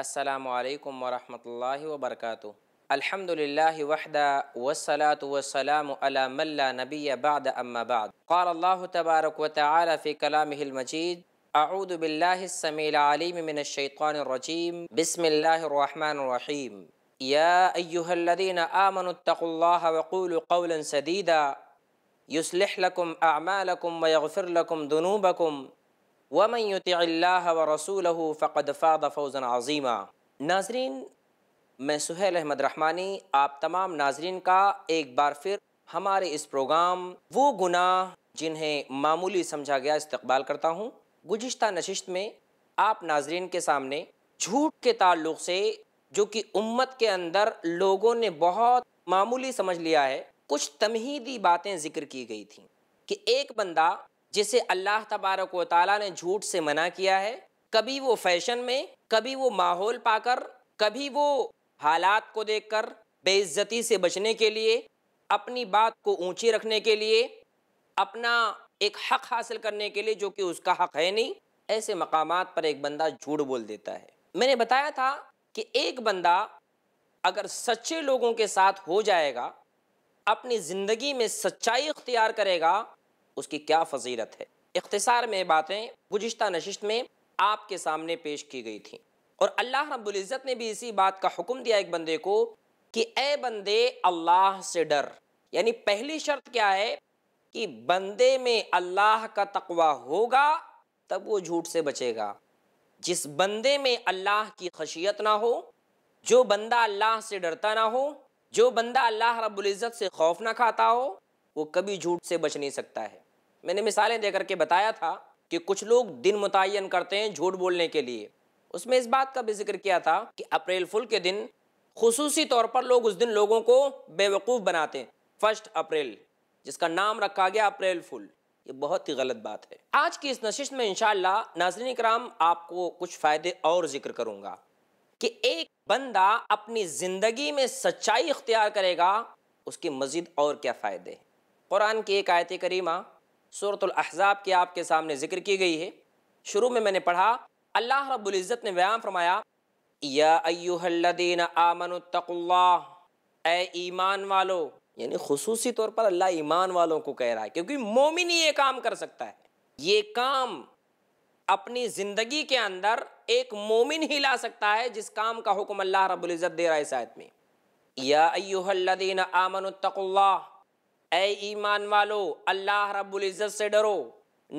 السلام عليكم ورحمة الله وبركاته الحمد لله وحده والصلاة والسلام على من لا نبي بعد أما بعد قال الله تبارك وتعالى في كلامه المجيد أعوذ بالله السميع العليم من الشيطان الرجيم بسم الله الرحمن الرحيم يا أيها الذين آمنوا اتقوا الله وقولوا قولا سديدا يصلح لكم أعمالكم ويغفر لكم ذنوبكم اللَّهَ اللہ و رسول فَوْزًا عظیمہ ناظرین میں سہیل احمد رحمانی آپ تمام ناظرین کا ایک بار پھر ہمارے اس پروگرام وہ گناہ جنہیں معمولی سمجھا گیا استقبال کرتا ہوں گزشتہ نشست میں آپ ناظرین کے سامنے جھوٹ کے تعلق سے جو کہ امت کے اندر لوگوں نے بہت معمولی سمجھ لیا ہے کچھ تمہیدی باتیں ذکر کی گئی تھیں کہ ایک بندہ جسے اللہ تبارک و تعالیٰ نے جھوٹ سے منع کیا ہے کبھی وہ فیشن میں کبھی وہ ماحول پا کر کبھی وہ حالات کو دیکھ کر بے عزتی سے بچنے کے لیے اپنی بات کو اونچی رکھنے کے لیے اپنا ایک حق حاصل کرنے کے لیے جو کہ اس کا حق ہے نہیں ایسے مقامات پر ایک بندہ جھوٹ بول دیتا ہے میں نے بتایا تھا کہ ایک بندہ اگر سچے لوگوں کے ساتھ ہو جائے گا اپنی زندگی میں سچائی اختیار کرے گا اس کی کیا فضیرت ہے اختصار میں باتیں گزشتہ نششت میں آپ کے سامنے پیش کی گئی تھیں اور اللہ رب العزت نے بھی اسی بات کا حکم دیا ایک بندے کو کہ اے بندے اللہ سے ڈر یعنی پہلی شرط کیا ہے کہ بندے میں اللہ کا تقوی ہوگا تب وہ جھوٹ سے بچے گا جس بندے میں اللہ کی خشیت نہ ہو جو بندہ اللہ سے ڈرتا نہ ہو جو بندہ اللہ رب العزت سے خوف نہ کھاتا ہو وہ کبھی جھوٹ سے بچ نہیں سکتا ہے میں نے مثالیں دے کر کے بتایا تھا کہ کچھ لوگ دن متعین کرتے ہیں جھوٹ بولنے کے لیے اس میں اس بات کا بھی ذکر کیا تھا کہ اپریل فل کے دن خصوصی طور پر لوگ اس دن لوگوں کو بے وقوف بناتے ہیں فرسٹ اپریل جس کا نام رکھا گیا اپریل فل یہ بہت ہی غلط بات ہے آج کی اس نششت میں انشاءاللہ ناظرین کرام آپ کو کچھ فائدے اور ذکر کروں گا کہ ایک بندہ اپنی زندگی میں سچائی اختیار کرے گا اس کے مزید اور کیا فائدے ہیں قرآن کی ایک آیت کریمہ صورت الاحزاب کی آپ کے سامنے ذکر کی گئی ہے شروع میں میں نے پڑھا اللہ رب العزت نے بیان فرمایا یا ایوہ الذین آمنوا اتقوا اللہ اے ایمان والو یعنی خصوصی طور پر اللہ ایمان والوں کو کہہ رہا ہے کیونکہ مومن ہی یہ کام کر سکتا ہے یہ کام اپنی زندگی کے اندر ایک مومن ہی لا سکتا ہے جس کام کا حکم اللہ رب العزت دے رہا ہے اس آیت میں یا ایوہ الذین آمنوا اتقوا اللہ اے ایمان والو اللہ رب العزت سے ڈرو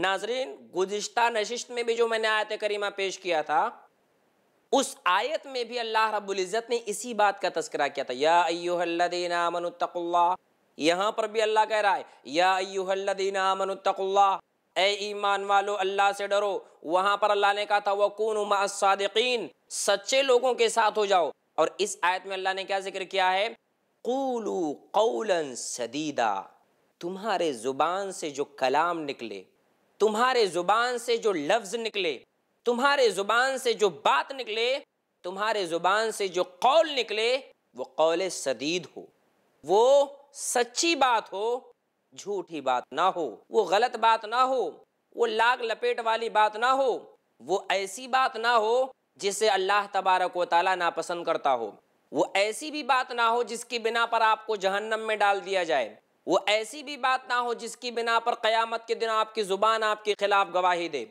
ناظرین گزشتہ نششت میں بھی جو میں نے آیت کریمہ پیش کیا تھا اس آیت میں بھی اللہ رب العزت نے اسی بات کا تذکرہ کیا تھا یا ایوہ الذین آمنوا اللہ یہاں پر بھی اللہ کہہ رہا ہے یا ایوہ الذین آمنوا اتقوا اللہ اے ایمان والو اللہ سے ڈرو وہاں پر اللہ نے کہا تھا وَكُونُ مَا الصَّادِقِينَ سچے لوگوں کے ساتھ ہو جاؤ اور اس آیت میں اللہ نے کیا ذکر کیا ہے قولو قولا سدیدہ تمہارے زبان سے جو کلام نکلے تمہارے زبان سے جو لفظ نکلے تمہارے زبان سے جو بات نکلے تمہارے زبان سے جو قول نکلے وہ قول سدید ہو وہ سچی بات ہو جھوٹی بات نہ ہو وہ غلط بات نہ ہو وہ لاگ لپیٹ والی بات نہ ہو وہ ایسی بات نہ ہو جسے اللہ تبارک و تعالیٰ ناپسند کرتا ہو وہ ایسی بھی بات نہ ہو جس کی بنا پر آپ کو جہنم میں ڈال دیا جائے وہ ایسی بھی بات نہ ہو جس کی بنا پر قیامت کے دن آپ کی زبان آپ کے خلاف گواہی دے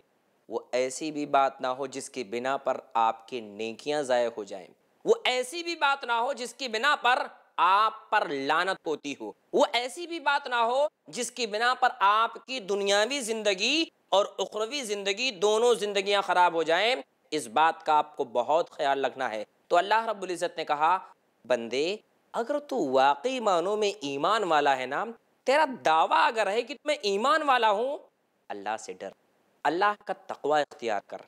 وہ ایسی بھی بات نہ ہو جس کی بنا پر آپ کی نیکیاں ضائع ہو جائیں وہ ایسی بھی بات نہ ہو جس کی بنا پر آپ پر لانت ہوتی ہو وہ ایسی بھی بات نہ ہو جس کی بنا پر آپ کی دنیاوی زندگی اور اخروی زندگی دونوں زندگیاں خراب ہو جائیں اس بات کا آپ کو بہت خیال رکھنا ہے تو اللہ رب العزت نے کہا بندے اگر تو واقعی معنوں میں ایمان والا ہے نا تیرا دعویٰ اگر ہے کہ میں ایمان والا ہوں اللہ سے ڈر اللہ کا تقوی اختیار کر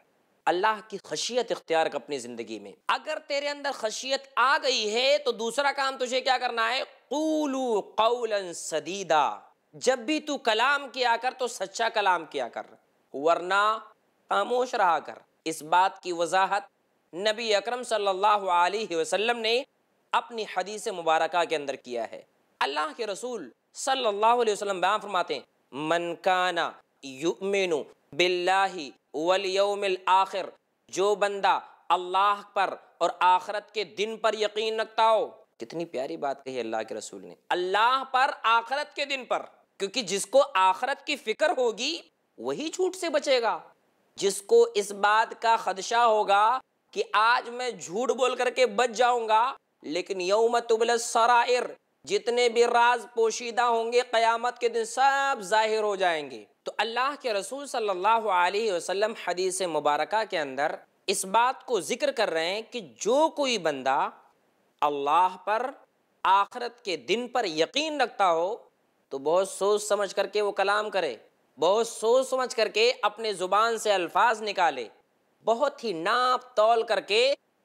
اللہ کی خشیت اختیار کر اپنی زندگی میں اگر تیرے اندر خشیت آ گئی ہے تو دوسرا کام تجھے کیا کرنا ہے قولو قولا جب بھی تو کلام کیا کر تو سچا کلام کیا کر ورنہ خاموش رہا کر اس بات کی وضاحت نبی اکرم صلی اللہ علیہ وسلم نے اپنی حدیث مبارکہ کے اندر کیا ہے اللہ کے رسول صلی اللہ علیہ وسلم بیان فرماتے ہیں من کانا باللہ والیوم جو بندہ اللہ پر اور آخرت کے دن پر یقین رکھتا ہو کتنی پیاری بات کہی اللہ کے رسول نے اللہ پر آخرت کے دن پر کیونکہ جس کو آخرت کی فکر ہوگی وہی چھوٹ سے بچے گا جس کو اس بات کا خدشہ ہوگا کہ آج میں جھوٹ بول کر کے بچ جاؤں گا لیکن یوم تبل سرائر جتنے بھی راز پوشیدہ ہوں گے قیامت کے دن سب ظاہر ہو جائیں گے تو اللہ کے رسول صلی اللہ علیہ وسلم حدیث مبارکہ کے اندر اس بات کو ذکر کر رہے ہیں کہ جو کوئی بندہ اللہ پر آخرت کے دن پر یقین رکھتا ہو تو بہت سوچ سمجھ کر کے وہ کلام کرے بہت سوچ سمجھ کر کے اپنے زبان سے الفاظ نکالے بہت ہی ناپ تول کر کے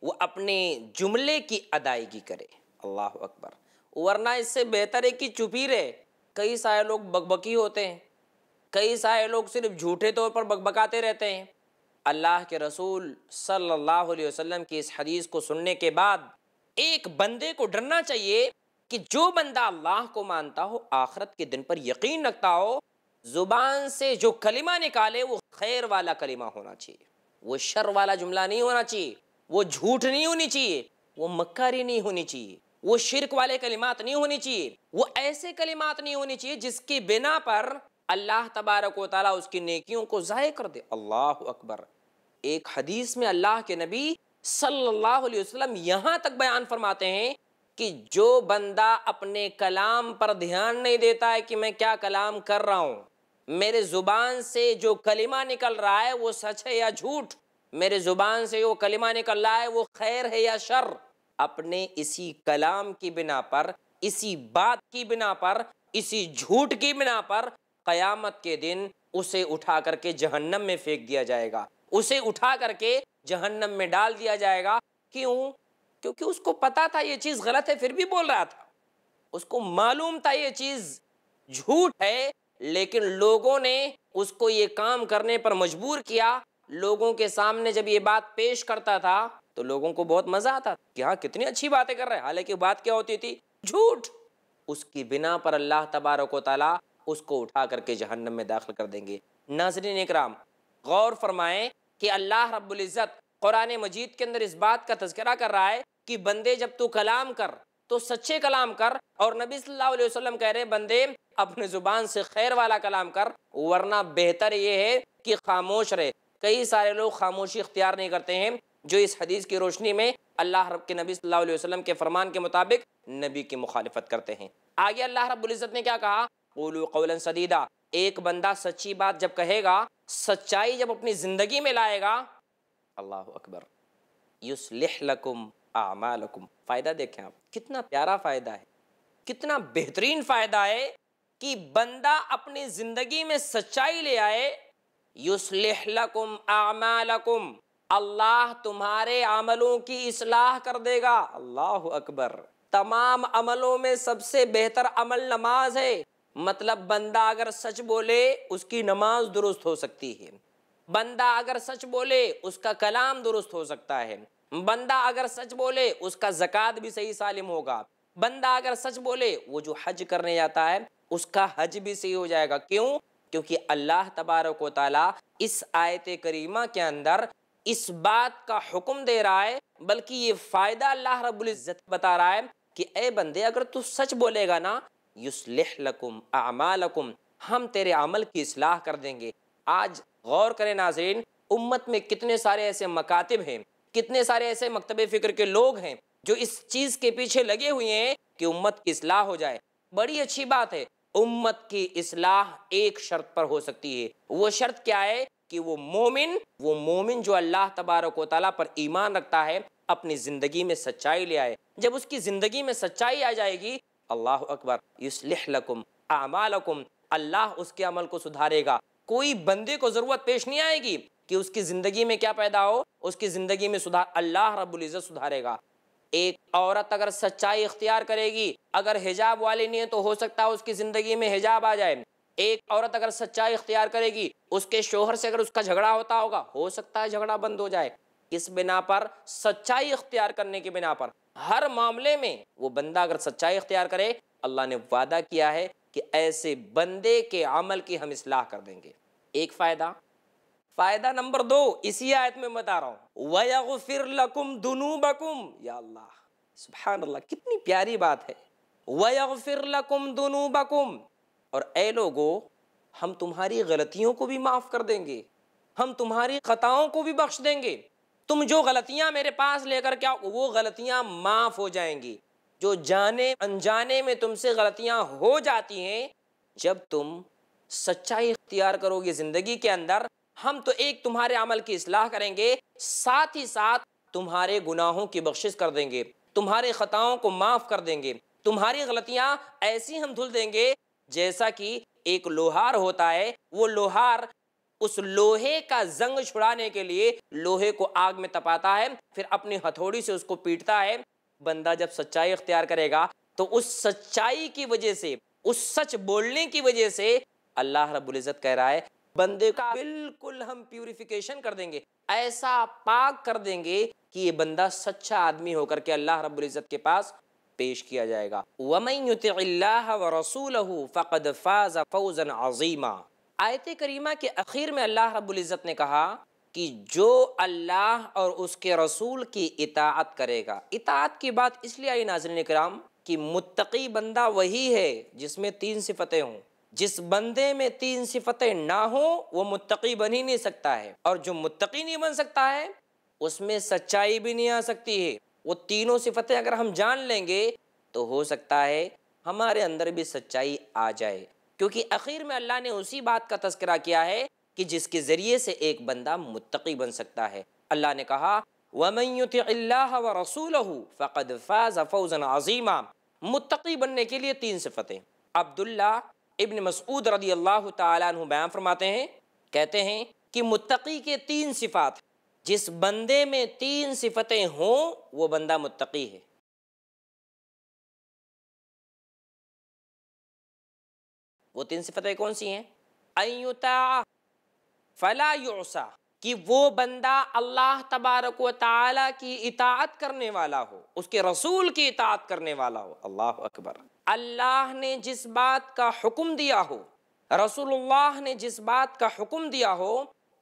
وہ اپنے جملے کی ادائیگی کرے اللہ اکبر ورنہ اس سے بہتر ہے کہ چپی رہے کئی سارے لوگ بکبکی بکی ہوتے ہیں کئی سارے لوگ صرف جھوٹے طور پر بکبکاتے بکاتے رہتے ہیں اللہ کے رسول صلی اللہ علیہ وسلم کی اس حدیث کو سننے کے بعد ایک بندے کو ڈرنا چاہیے کہ جو بندہ اللہ کو مانتا ہو آخرت کے دن پر یقین رکھتا ہو زبان سے جو کلمہ نکالے وہ خیر والا کلمہ ہونا چاہیے وہ شر والا جملہ نہیں ہونا چاہیے وہ جھوٹ نہیں ہونی چاہیے وہ مکاری نہیں ہونی چاہیے وہ شرک والے کلمات نہیں ہونی چاہیے وہ ایسے کلمات نہیں ہونی چاہیے جس کی بنا پر اللہ تبارک و تعالیٰ اس کی نیکیوں کو ضائع کر دے اللہ اکبر ایک حدیث میں اللہ کے نبی صلی اللہ علیہ وسلم یہاں تک بیان فرماتے ہیں کہ جو بندہ اپنے کلام پر دھیان نہیں دیتا ہے کہ میں کیا کلام کر رہا ہوں میرے زبان سے جو کلمہ نکل رہا ہے وہ سچ ہے یا جھوٹ میرے زبان سے وہ کلمہ نکل رہا ہے وہ خیر ہے یا شر اپنے اسی کلام کی بنا پر اسی بات کی بنا پر اسی جھوٹ کی بنا پر قیامت کے دن اسے اٹھا کر کے جہنم میں پھینک دیا جائے گا اسے اٹھا کر کے جہنم میں ڈال دیا جائے گا کیوں کیونکہ اس کو پتا تھا یہ چیز غلط ہے پھر بھی بول رہا تھا اس کو معلوم تھا یہ چیز جھوٹ ہے لیکن لوگوں نے اس کو یہ کام کرنے پر مجبور کیا لوگوں کے سامنے جب یہ بات پیش کرتا تھا تو لوگوں کو بہت مزہ آتا کہ ہاں کتنی اچھی باتیں کر رہے ہیں حالانکہ بات کیا ہوتی تھی جھوٹ اس کی بنا پر اللہ تبارک و تعالیٰ جہنم میں داخل کر دیں گے ناظرین اکرام غور فرمائیں کہ اللہ رب العزت قرآن مجید کے اندر اس بات کا تذکرہ کر رہا ہے کہ بندے جب تو کلام کر تو سچے کلام کر اور نبی صلی اللہ علیہ وسلم کہہ رہے بندے اپنے زبان سے خیر والا کلام کر ورنہ بہتر یہ ہے کہ خاموش رہے کئی سارے لوگ خاموشی اختیار نہیں کرتے ہیں جو اس حدیث کی روشنی میں اللہ رب کے نبی صلی اللہ علیہ وسلم کے فرمان کے مطابق نبی کی مخالفت کرتے ہیں آگے اللہ رب العزت نے کیا کہا قولو قولا صدیدہ ایک بندہ سچی بات جب کہے گا سچائی جب اپنی زندگی میں لائے گا اللہ اکبر یسلح لکم اعمالکم فائدہ دیکھیں آپ کتنا پیارا فائدہ ہے کتنا بہترین فائدہ ہے کہ بندہ اپنی زندگی میں سچائی لے آئے لکم اعمالکم اللہ تمہارے عملوں کی اصلاح کر دے گا اللہ اکبر تمام عملوں میں سب سے بہتر عمل نماز ہے مطلب بندہ اگر سچ بولے اس کی نماز درست ہو سکتی ہے بندہ اگر سچ بولے اس کا کلام درست ہو سکتا ہے بندہ اگر سچ بولے اس کا زکاة بھی صحیح سالم ہوگا بندہ اگر سچ بولے وہ جو حج کرنے جاتا ہے اس کا حج بھی صحیح ہو جائے گا کیوں کیونکہ اللہ تبارک و تعالیٰ اس آیت کریمہ کے اندر اس بات کا حکم دے رہا ہے بلکہ یہ فائدہ اللہ رب العزت بتا رہا ہے کہ اے بندے اگر تو سچ بولے گا نا یسلح لکم اعمالکم ہم تیرے عمل کی اصلاح کر دیں گے آج غور کریں ناظرین امت میں کتنے سارے ایسے مکاتب ہیں کتنے سارے ایسے مکتب فکر کے لوگ ہیں جو اس چیز کے پیچھے لگے ہوئے ہیں کہ امت کی اصلاح ہو جائے بڑی اچھی بات ہے امت کی اصلاح ایک شرط پر ہو سکتی ہے وہ شرط کیا ہے کہ وہ مومن وہ مومن جو اللہ تبارک و تعالیٰ پر ایمان رکھتا ہے اپنی زندگی میں سچائی لے آئے جب اس کی زندگی میں سچائی آ جائے گی اللہ اکبر یسلح لکم اعمالکم اللہ اس کے عمل کو سدھارے گا کوئی بندے کو ضرورت پیش نہیں آئے گی کہ اس کی زندگی میں کیا پیدا ہو اس کی زندگی میں اللہ رب العزت سدھارے گا ایک عورت اگر سچائی اختیار کرے گی اگر حجاب والی نہیں ہے تو ہو سکتا ہے اس کی زندگی میں حجاب آ جائے ایک عورت اگر سچائی اختیار کرے گی اس کے شوہر سے اگر اس کا جھگڑا ہوتا ہوگا ہو سکتا ہے جھگڑا بند ہو جائے اس بنا پر سچائی اختیار کرنے کی بنا پر ہر معاملے میں وہ بندہ اگر سچائی اختیار کرے اللہ نے وعدہ کیا ہے کہ ایسے بندے کے عمل کی ہم اصلاح کر دیں گے ایک فائدہ فائدہ نمبر دو اسی آیت میں بتا رہا ہوں وَيَغْفِرْ لَكُمْ دُنُوبَكُمْ یا اللہ سبحان اللہ کتنی پیاری بات ہے وَيَغْفِرْ لَكُمْ دُنُوبَكُمْ اور اے لوگو ہم تمہاری غلطیوں کو بھی معاف کر دیں گے ہم تمہاری خطاؤں کو بھی بخش دیں گے تم جو غلطیاں میرے پاس لے کر کیا وہ غلطیاں معاف ہو جائیں گی جو جانے انجانے میں تم سے غلطیاں ہو جاتی ہیں جب تم سچائی اختیار کرو گے زندگی کے اندر ہم تو ایک تمہارے عمل کی اصلاح کریں گے ساتھ ہی ساتھ تمہارے گناہوں کی بخشش کر دیں گے تمہارے خطاؤں کو معاف کر دیں گے تمہاری غلطیاں ایسی ہم دھل دیں گے جیسا کہ ایک لوہار ہوتا ہے وہ لوہار اس لوہے کا زنگ چھڑانے کے لیے لوہے کو آگ میں تپاتا ہے پھر اپنی ہتھوڑی سے اس کو پیٹتا ہے بندہ جب سچائی اختیار کرے گا تو اس سچائی کی وجہ سے اس سچ بولنے کی وجہ سے اللہ رب العزت کہہ رہا ہے بندے کا بالکل ہم پیوریفیکیشن کر دیں گے ایسا پاک کر دیں گے کہ یہ بندہ سچا آدمی ہو کر کے اللہ رب العزت کے پاس پیش کیا جائے گا وَمَنْ يُتِعِ اللَّهَ وَرَسُولَهُ فَقَدْ فَازَ فَوْزًا عَظِيمًا آیت کریمہ کے اخیر میں اللہ رب العزت نے کہا کہ جو اللہ اور اس کے رسول کی اطاعت کرے گا اطاعت کی بات اس لیے آئی ناظرین اکرام کہ متقی بندہ وہی ہے جس میں تین صفتیں ہوں جس بندے میں تین صفتیں نہ ہوں وہ متقی بن ہی نہیں سکتا ہے اور جو متقی نہیں بن سکتا ہے اس میں سچائی بھی نہیں آ سکتی ہے وہ تینوں صفتیں اگر ہم جان لیں گے تو ہو سکتا ہے ہمارے اندر بھی سچائی آ جائے کیونکہ اخیر میں اللہ نے اسی بات کا تذکرہ کیا ہے کہ جس کے ذریعے سے ایک بندہ متقی بن سکتا ہے اللہ نے کہا اللَّهَ وَرَسُولَهُ فَقَدْ فَازَ فَوْزًا عَظِيمًا متقی بننے کے لیے تین صفتیں عبداللہ ابن مسعود رضی اللہ تعالیٰ عنہ بیان فرماتے ہیں کہتے ہیں کہ متقی کے تین صفات جس بندے میں تین صفتیں ہوں وہ بندہ متقی ہے وہ تین صفتیں کون سی ہیں کہ وہ بندہ اللہ تبارک و تعالی کی اطاعت کرنے والا ہو اس کے رسول کی اطاعت کرنے والا ہو اللہ اکبر اللہ نے جس بات کا حکم دیا ہو رسول اللہ نے جس بات کا حکم دیا ہو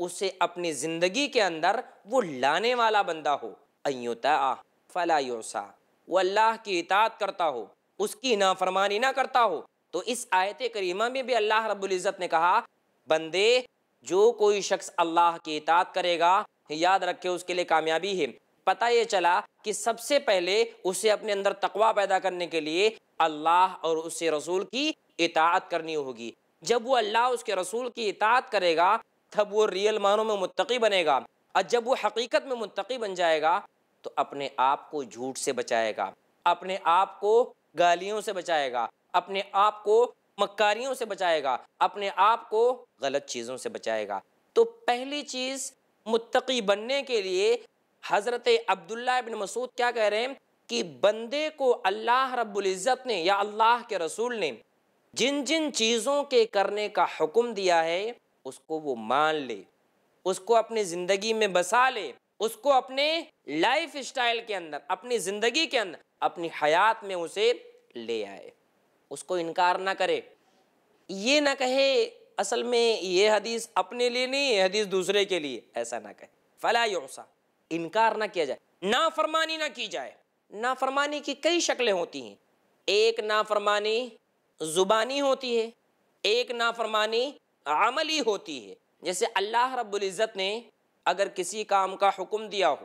اسے اپنی زندگی کے اندر وہ لانے والا بندہ ہو ایوتا فلا یوسا وہ اللہ کی اطاعت کرتا ہو اس کی نافرمانی نہ کرتا ہو تو اس آیت کریمہ میں بھی اللہ رب العزت نے کہا بندے جو کوئی شخص اللہ کی اطاعت کرے گا یاد رکھے اس کے لیے کامیابی ہے پتہ یہ چلا کہ سب سے پہلے اسے اپنے اندر تقوا پیدا کرنے کے لیے اللہ اور اس رسول کی اطاعت کرنی ہوگی جب وہ اللہ اس کے رسول کی اطاعت کرے گا تب وہ ریئل معنوں میں متقی بنے گا اور جب وہ حقیقت میں متقی بن جائے گا تو اپنے آپ کو جھوٹ سے بچائے گا اپنے آپ کو گالیوں سے بچائے گا اپنے آپ کو مکاریوں سے بچائے گا اپنے آپ کو غلط چیزوں سے بچائے گا تو پہلی چیز متقی بننے کے لیے حضرت عبداللہ بن مسعود کیا کہہ رہے ہیں کہ بندے کو اللہ رب العزت نے یا اللہ کے رسول نے جن جن چیزوں کے کرنے کا حکم دیا ہے اس کو وہ مان لے اس کو اپنی زندگی میں بسا لے اس کو اپنے لائف اسٹائل کے اندر اپنی زندگی کے اندر اپنی حیات میں اسے لے آئے اس کو انکار نہ کرے یہ نہ کہے اصل میں یہ حدیث اپنے لیے نہیں یہ حدیث دوسرے کے لیے ایسا نہ کہے فلا یوسا انکار نہ کیا جائے نافرمانی نہ کی جائے نافرمانی کی کئی شکلیں ہوتی ہیں ایک نافرمانی زبانی ہوتی ہے ایک نافرمانی عملی ہوتی ہے جیسے اللہ رب العزت نے اگر کسی کام کا حکم دیا ہو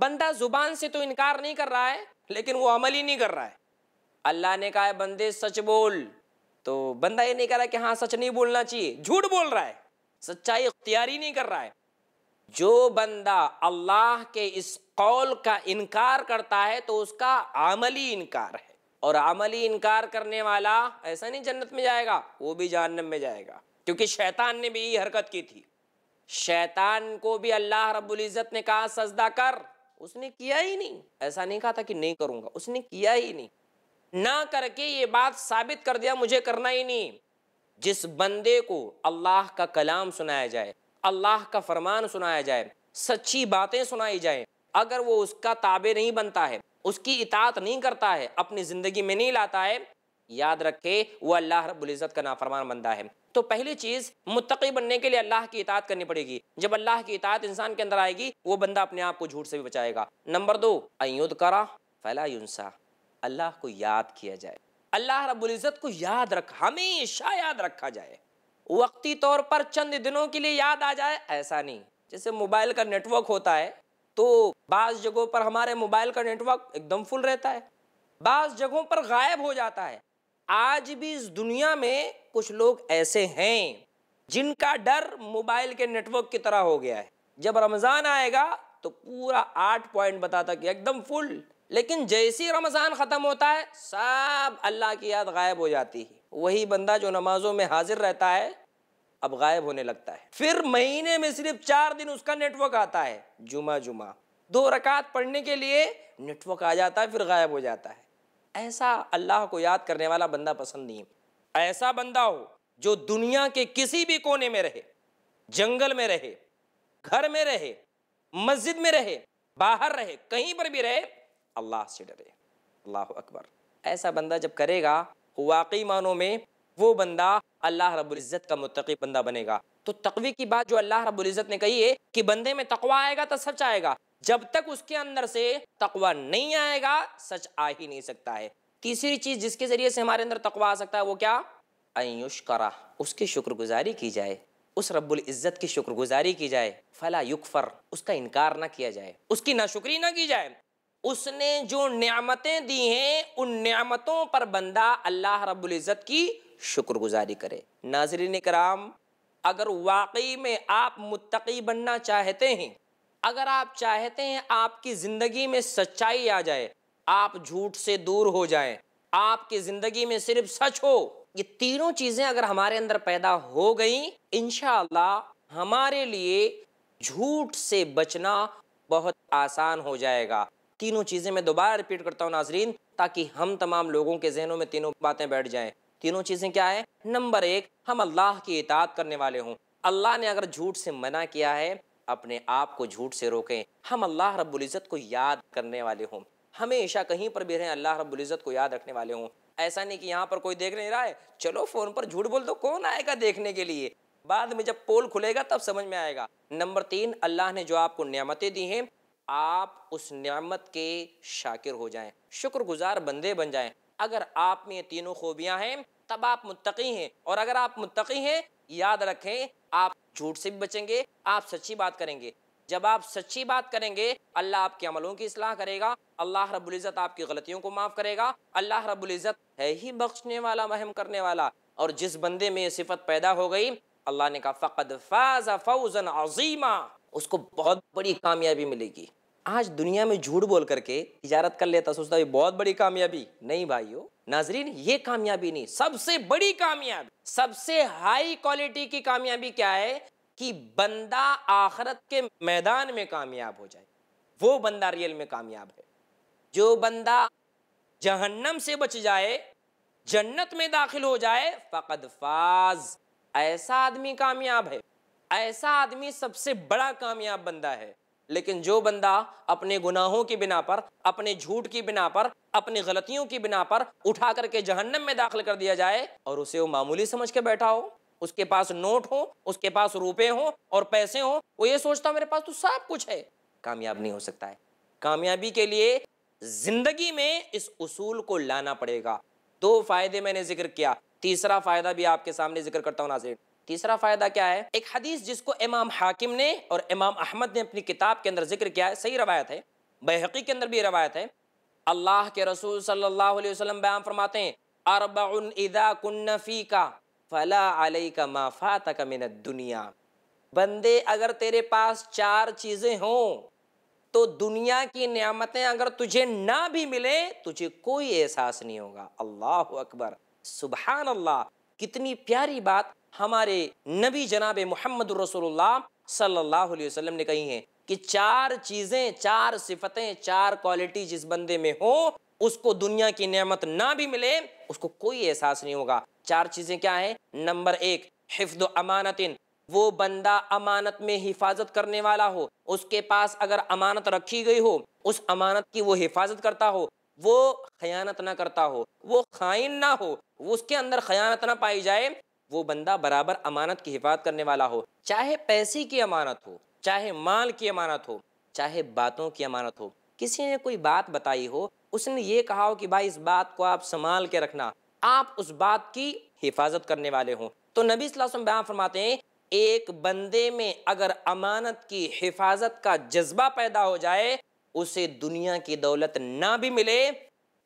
بندہ زبان سے تو انکار نہیں کر رہا ہے لیکن وہ عملی نہیں کر رہا ہے اللہ نے کہا ہے بندے سچ بول تو بندہ یہ نہیں کہا کہ ہاں سچ نہیں بولنا چاہیے جھوٹ بول رہا ہے سچائی اختیاری نہیں کر رہا ہے جو بندہ اللہ کے اس قول کا انکار کرتا ہے تو اس کا عملی انکار ہے اور عملی انکار کرنے والا ایسا نہیں جنت میں جائے گا وہ بھی جہنم میں جائے گا کیونکہ شیطان نے بھی یہ حرکت کی تھی شیطان کو بھی اللہ رب العزت نے کہا سجدہ کر اس نے کیا ہی نہیں ایسا نہیں کہا تھا کہ نہیں کروں گا اس نے کیا ہی نہیں نہ کر کے یہ بات ثابت کر دیا مجھے کرنا ہی نہیں جس بندے کو اللہ کا کلام سنایا جائے اللہ کا فرمان سنایا جائے سچی باتیں سنائی جائیں اگر وہ اس کا تابع نہیں بنتا ہے اس کی اطاعت نہیں کرتا ہے اپنی زندگی میں نہیں لاتا ہے یاد رکھے وہ اللہ رب العزت کا نافرمان بندہ ہے تو پہلی چیز متقی بننے کے لیے اللہ کی اطاعت کرنی پڑے گی جب اللہ کی اطاعت انسان کے اندر آئے گی وہ بندہ اپنے آپ کو جھوٹ سے بھی بچائے گا نمبر دو دونسا اللہ کو یاد کیا جائے اللہ رب العزت کو یاد رکھ ہمیشہ یاد رکھا جائے وقتی طور پر چند دنوں کے لیے یاد آ جائے ایسا نہیں جیسے موبائل کا نیٹ ورک ہوتا ہے تو بعض جگہوں پر ہمارے موبائل کا نیٹورک ایک دم فل رہتا ہے بعض جگہوں پر غائب ہو جاتا ہے آج بھی اس دنیا میں کچھ لوگ ایسے ہیں جن کا ڈر موبائل کے نیٹ ورک کی طرح ہو گیا ہے جب رمضان آئے گا تو پورا آٹھ پوائنٹ بتاتا کہ ایک دم فل لیکن جیسی رمضان ختم ہوتا ہے سب اللہ کی یاد غائب ہو جاتی ہے وہی بندہ جو نمازوں میں حاضر رہتا ہے اب غائب ہونے لگتا ہے پھر مہینے میں صرف چار دن اس کا ورک آتا ہے جمعہ جمعہ دو رکعت پڑھنے کے لیے ورک آ جاتا ہے پھر غائب ہو جاتا ہے ایسا اللہ کو یاد کرنے والا بندہ پسند نہیں ایسا بندہ ہو جو دنیا کے کسی بھی کونے میں رہے جنگل میں رہے گھر میں رہے مسجد میں رہے باہر رہے کہیں پر بھی رہے اللہ سے ڈرے اللہ اکبر ایسا بندہ جب کرے گا واقعی معنوں میں وہ بندہ اللہ رب العزت کا متقی بندہ بنے گا تو تقوی کی بات جو اللہ رب العزت نے کہی ہے کہ بندے میں تقوی آئے گا تو سچ آئے گا جب تک اس کے اندر سے تقوی نہیں آئے گا سچ آ ہی نہیں سکتا ہے تیسری چیز جس کے ذریعے سے ہمارے اندر تقوی آ سکتا ہے وہ کیا ایوشکرا اس کی شکر گزاری کی جائے اس رب العزت کی شکر گزاری کی جائے فلا یکفر اس کا انکار نہ کیا جائے اس کی ناشکری نہ کی جائے اس نے جو نعمتیں دی ہیں ان نعمتوں پر بندہ اللہ رب العزت کی شکر گزاری کرے ناظرین کرام اگر واقعی میں آپ متقی بننا چاہتے ہیں اگر آپ چاہتے ہیں آپ کی زندگی میں سچائی آ جائے آپ جھوٹ سے دور ہو جائیں آپ کی زندگی میں صرف سچ ہو یہ تینوں چیزیں اگر ہمارے اندر پیدا ہو گئیں انشاءاللہ ہمارے لیے جھوٹ سے بچنا بہت آسان ہو جائے گا تینوں چیزیں میں دوبارہ ریپیٹ کرتا ہوں ناظرین تاکہ ہم تمام لوگوں کے ذہنوں میں تینوں باتیں بیٹھ جائیں تینوں چیزیں کیا ہے نمبر ایک ہم اللہ کی اطاعت کرنے والے ہوں اللہ نے اگر جھوٹ سے منع کیا ہے اپنے آپ کو جھوٹ سے روکیں ہم اللہ رب العزت کو یاد کرنے والے ہوں ہمیشہ کہیں پر بھی رہیں اللہ رب العزت کو یاد رکھنے والے ہوں ایسا نہیں کہ یہاں پر کوئی دیکھ نہیں رہا ہے چلو فون پر جھوٹ بول دو کون آئے گا دیکھنے کے لیے بعد میں جب پول کھلے گا تب سمجھ میں آئے گا نمبر تین اللہ نے جو آپ کو نعمتیں دی ہیں آپ اس نعمت کے شاکر ہو جائیں شکر گزار بندے بن جائیں اگر آپ میں تینوں خوبیاں ہیں تب آپ متقی ہیں اور اگر آپ متقی ہیں یاد رکھیں آپ جھوٹ سے بھی بچیں گے آپ سچی بات کریں گے جب آپ سچی بات کریں گے اللہ آپ کے عملوں کی اصلاح کرے گا اللہ رب العزت آپ کی غلطیوں کو معاف کرے گا اللہ رب العزت ہے ہی بخشنے والا مہم کرنے والا اور جس بندے میں یہ صفت پیدا ہو گئی اللہ نے کہا فقد فاز فوزا عظیما اس کو بہت بڑی کامیابی ملے گی آج دنیا میں جھوٹ بول کر کے اجارت کر لیتا سوچتا یہ بہت بڑی کامیابی نہیں بھائیو ناظرین یہ کامیابی نہیں سب سے بڑی کامیابی سب سے ہائی کوالٹی کی کامیابی کیا ہے کہ بندہ آخرت کے میدان میں کامیاب ہو جائے وہ بندہ ریل میں کامیاب ہے جو بندہ جہنم سے بچ جائے جنت میں داخل ہو جائے فقد فاز ایسا آدمی کامیاب ہے ایسا آدمی سب سے بڑا کامیاب بندہ ہے لیکن جو بندہ اپنے گناہوں کی بنا پر اپنے جھوٹ کی بنا پر اپنی غلطیوں کی بنا پر اٹھا کر کے جہنم میں داخل کر دیا جائے اور اسے وہ معمولی سمجھ کے بیٹھا ہو اس کے پاس نوٹ ہو اس کے پاس روپے ہوں اور پیسے ہوں وہ یہ سوچتا میرے پاس تو سب کچھ ہے کامیاب نہیں ہو سکتا ہے کامیابی کے لیے زندگی میں اس اصول کو لانا پڑے گا دو فائدے میں نے ذکر کیا تیسرا فائدہ بھی آپ کے سامنے ذکر کرتا ہوں ناظرین تیسرا فائدہ کیا ہے ایک حدیث جس کو امام حاکم نے اور امام احمد نے اپنی کتاب کے اندر ذکر کیا ہے صحیح روایت ہے بحقی کے اندر بھی روایت ہے اللہ کے رسول صلی اللہ علیہ وسلم بیان فرماتے ہیں اربع اذا کن فیکا فلا علیکا ما فاتک من الدنیا بندے اگر تیرے پاس چار چیزیں ہوں تو دنیا کی نعمتیں اگر تجھے نہ بھی ملیں تجھے کوئی احساس نہیں ہوگا اللہ اکبر سبحان اللہ کتنی پیاری بات ہمارے نبی جناب محمد الرسول اللہ صلی اللہ علیہ وسلم نے کہی ہیں کہ چار چیزیں چار صفتیں چار کوالٹی جس بندے میں ہوں اس کو دنیا کی نعمت نہ بھی ملے اس کو کوئی احساس نہیں ہوگا چار چیزیں کیا ہیں نمبر ایک حفظ و امانت وہ بندہ امانت میں حفاظت کرنے والا ہو اس کے پاس اگر امانت رکھی گئی ہو اس امانت کی وہ حفاظت کرتا ہو وہ خیانت نہ کرتا ہو وہ خائن نہ ہو اس کے اندر خیانت نہ پائی جائے وہ بندہ برابر امانت کی حفاظت کرنے والا ہو چاہے پیسے کی امانت ہو چاہے مال کی امانت ہو چاہے باتوں کی امانت ہو کسی نے کوئی بات بتائی ہو اس نے یہ کہا ہو کہ بھائی اس بات کو آپ سنبھال کے رکھنا آپ اس بات کی حفاظت کرنے والے ہوں تو نبی صلی اللہ علیہ وسلم بیان فرماتے ہیں ایک بندے میں اگر امانت کی حفاظت کا جذبہ پیدا ہو جائے اسے دنیا کی دولت نہ بھی ملے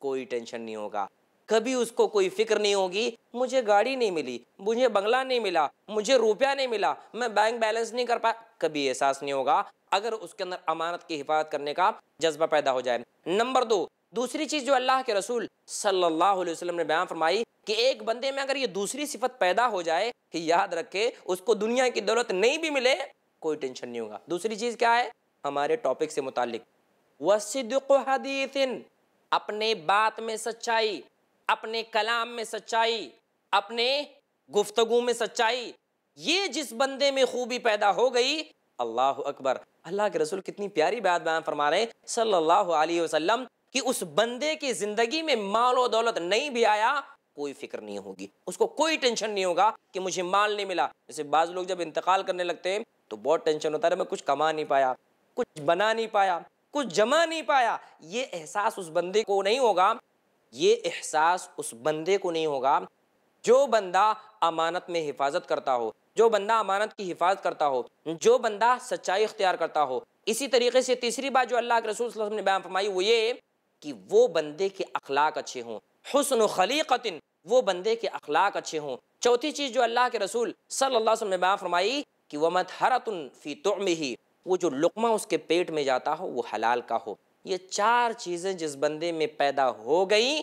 کوئی ٹینشن نہیں ہوگا کبھی اس کو کوئی فکر نہیں ہوگی مجھے گاڑی نہیں ملی مجھے بنگلہ نہیں ملا مجھے روپیہ نہیں ملا میں بینک بیلنس نہیں کر پا کبھی احساس نہیں ہوگا اگر اس کے اندر امانت کی حفاظت کرنے کا جذبہ پیدا ہو جائے نمبر دو دوسری چیز جو اللہ کے رسول صلی اللہ علیہ وسلم نے بیان فرمائی کہ ایک بندے میں اگر یہ دوسری صفت پیدا ہو جائے کہ یاد رکھے اس کو دنیا کی دولت نہیں بھی ملے کوئی ٹینشن نہیں ہوگا دوسری چیز کیا ہے ہمارے ٹاپک سے متعلق اپنے بات میں سچائی اپنے کلام میں سچائی اپنے گفتگو میں سچائی یہ جس بندے میں خوبی پیدا ہو گئی اللہ اکبر اللہ کے رسول کتنی پیاری بات بیان فرما رہے ہیں صلی اللہ علیہ وسلم کہ اس بندے کی زندگی میں مال و دولت نہیں بھی آیا کوئی فکر نہیں ہوگی اس کو کوئی ٹینشن نہیں ہوگا کہ مجھے مال نہیں ملا جیسے بعض لوگ جب انتقال کرنے لگتے ہیں تو بہت ٹینشن ہوتا ہے میں کچھ کما نہیں پایا کچھ بنا نہیں پایا کچھ جمع نہیں پایا یہ احساس اس بندے کو نہیں ہوگا یہ احساس اس بندے کو نہیں ہوگا جو بندہ امانت میں حفاظت کرتا ہو جو بندہ امانت کی حفاظت کرتا ہو جو بندہ سچائی اختیار کرتا ہو اسی طریقے سے تیسری بات جو اللہ کے رسول صلی اللہ علیہ وسلم نے بیان فرمائی وہ یہ کہ وہ بندے کے اخلاق اچھے ہوں حسن و خلیقت وہ بندے کے اخلاق اچھے ہوں چوتھی چیز جو اللہ کے رسول صلی اللہ علیہ وسلم نے بیان فرمائی کہ وہ مت حرت میں وہ جو لقمہ اس کے پیٹ میں جاتا ہو وہ حلال کا ہو یہ چار چیزیں جس بندے میں پیدا ہو گئی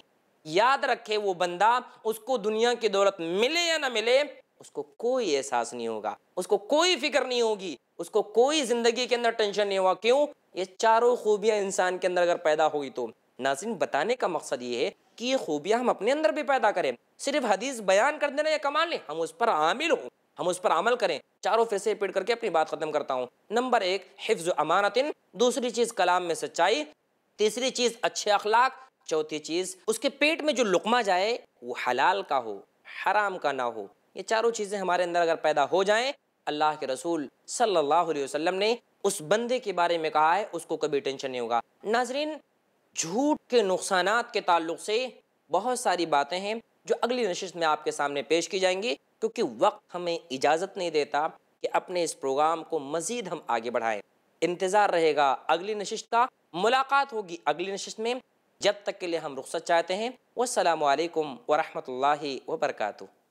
یاد رکھے وہ بندہ اس کو دنیا کی دولت ملے یا نہ ملے اس کو کوئی احساس نہیں ہوگا اس کو کوئی فکر نہیں ہوگی اس کو کوئی زندگی کے اندر ٹینشن نہیں ہوگا کیوں یہ چاروں خوبیاں انسان کے اندر اگر پیدا ہوئی تو ناظرین بتانے کا مقصد یہ ہے کہ یہ خوبیاں ہم اپنے اندر بھی پیدا کریں صرف حدیث بیان کر دینا یا کمال نہیں ہم اس پر عامل ہوں ہم اس پر عمل کریں چاروں فیسے پیٹ کر کے اپنی بات ختم کرتا ہوں نمبر ایک حفظ امانتن دوسری چیز کلام میں سچائی تیسری چیز اچھے اخلاق چوتھی چیز اس کے پیٹ میں جو لقمہ جائے وہ حلال کا ہو حرام کا نہ ہو یہ چاروں چیزیں ہمارے اندر اگر پیدا ہو جائیں اللہ کے رسول صلی اللہ علیہ وسلم نے اس بندے کے بارے میں کہا ہے اس کو کبھی ٹینشن نہیں ہوگا ناظرین جھوٹ کے نقصانات کے تعلق سے بہت ساری باتیں ہیں جو اگلی نشست میں آپ کے سامنے پیش کی جائیں گی کیونکہ وقت ہمیں اجازت نہیں دیتا کہ اپنے اس پروگرام کو مزید ہم آگے بڑھائیں انتظار رہے گا اگلی نشست کا ملاقات ہوگی اگلی نشست میں جب تک کے لیے ہم رخصت چاہتے ہیں والسلام علیکم ورحمۃ اللہ وبرکاتہ